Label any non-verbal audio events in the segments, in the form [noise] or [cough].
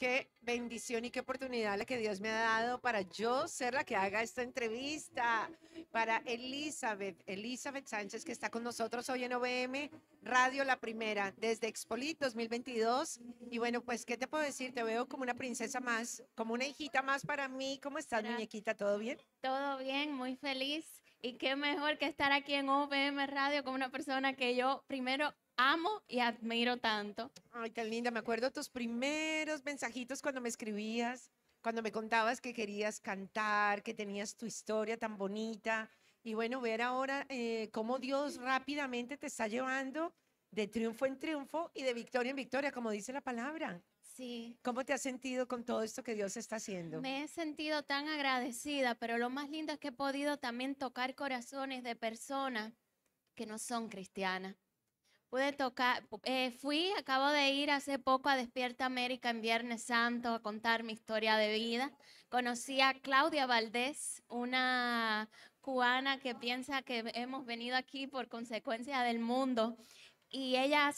Qué bendición y qué oportunidad la que Dios me ha dado para yo ser la que haga esta entrevista. Para Elizabeth, Elizabeth Sánchez, que está con nosotros hoy en OBM Radio La Primera, desde Expolit 2022. Y bueno, pues, ¿qué te puedo decir? Te veo como una princesa más, como una hijita más para mí. ¿Cómo estás, muñequita? ¿Todo bien? Todo bien, muy feliz. Y qué mejor que estar aquí en OBM Radio como una persona que yo primero amo y admiro tanto. Ay, tan linda. Me acuerdo tus primeros mensajitos cuando me escribías, cuando me contabas que querías cantar, que tenías tu historia tan bonita. Y bueno, ver ahora eh, cómo Dios rápidamente te está llevando de triunfo en triunfo y de victoria en victoria, como dice la palabra. Sí. ¿Cómo te has sentido con todo esto que Dios está haciendo? Me he sentido tan agradecida, pero lo más lindo es que he podido también tocar corazones de personas que no son cristianas pude tocar, eh, fui, acabo de ir hace poco a Despierta América en Viernes Santo a contar mi historia de vida. Conocí a Claudia Valdés, una cubana que piensa que hemos venido aquí por consecuencia del mundo. Y ella,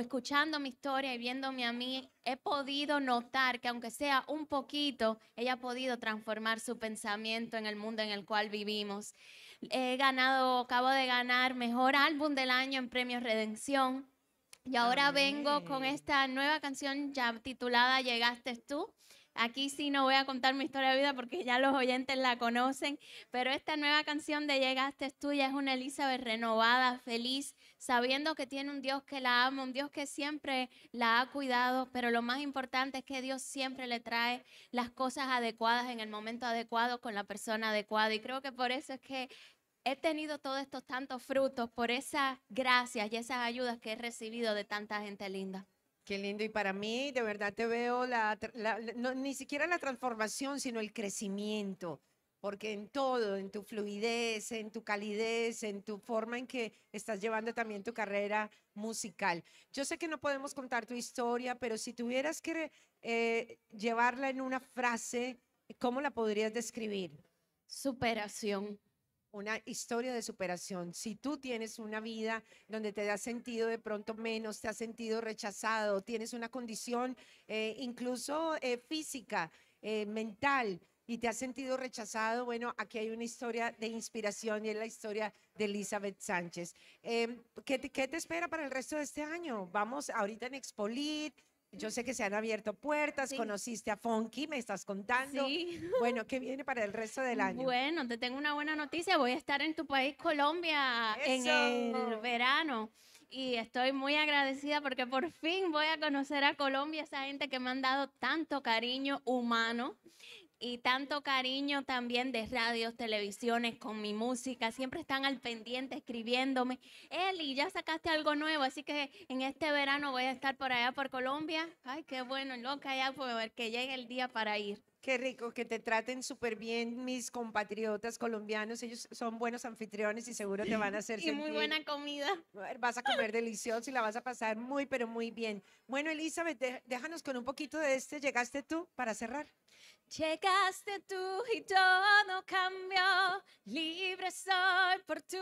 escuchando mi historia y viéndome a mí, he podido notar que aunque sea un poquito, ella ha podido transformar su pensamiento en el mundo en el cual vivimos he ganado, acabo de ganar mejor álbum del año en Premios Redención. Y ahora vengo con esta nueva canción ya titulada Llegaste tú. Aquí sí no voy a contar mi historia de vida porque ya los oyentes la conocen, pero esta nueva canción de Llegaste es tuya es una Elizabeth renovada, feliz, sabiendo que tiene un Dios que la ama, un Dios que siempre la ha cuidado, pero lo más importante es que Dios siempre le trae las cosas adecuadas en el momento adecuado con la persona adecuada. Y creo que por eso es que he tenido todos estos tantos frutos, por esas gracias y esas ayudas que he recibido de tanta gente linda. Qué lindo. Y para mí, de verdad, te veo la, ni siquiera la transformación, sino el crecimiento. Porque en todo, en tu fluidez, en tu calidez, en tu forma en que estás llevando también tu carrera musical. Yo sé que no podemos contar tu historia, pero si tuvieras que eh, llevarla en una frase, ¿cómo la podrías describir? Superación una historia de superación. Si tú tienes una vida donde te has sentido de pronto menos, te has sentido rechazado, tienes una condición eh, incluso eh, física, eh, mental, y te has sentido rechazado, bueno, aquí hay una historia de inspiración y es la historia de Elizabeth Sánchez. Em, ¿qué, te, ¿qué, te espera para el resto de este año? Vamos ahorita en Expolit, yo sé que se han abierto puertas, conociste a Fonky, me estás contando. Sí. [laughs] Bueno, ¿qué viene para el resto del año? Bueno, te tengo una buena noticia. Voy a estar en tu país, Colombia, en el verano. Y estoy muy agradecida porque por fin voy a conocer a Colombia, esa gente que me han dado tanto cariño humano y tanto cariño también de radios, televisiones, con mi música. Siempre están al pendiente escribiéndome. Eli, ya sacaste algo nuevo, así que en este verano voy a estar por allá por Colombia. Ay, qué bueno, loca ya, ver que llegue el día para ir. Qué rico, que te traten súper bien mis compatriotas colombianos. Ellos son buenos anfitriones y seguro te van a hacer. Y muy buena comida. Vas a comer delicioso y la vas a pasar muy, pero muy bien. Bueno, Elizabeth, déjanos con un poquito de este. Llegaste tú para cerrar. Llegaste tú y todo cambió soy por tu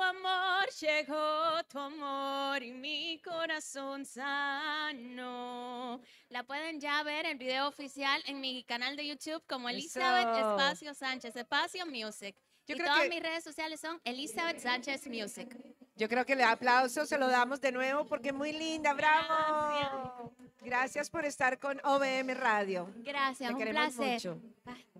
amor, llegó tu amor y mi corazón sano. La pueden ya ver en video oficial en mi canal de YouTube como Elizabeth Espacio Sánchez, Espacio Music. Yo y creo todas mis redes sociales son Elizabeth Sánchez Music. Yo creo que le aplauso se lo damos de nuevo porque es muy linda, bravo. Gracias, por estar con OBM Radio. Gracias, Te un placer. Mucho.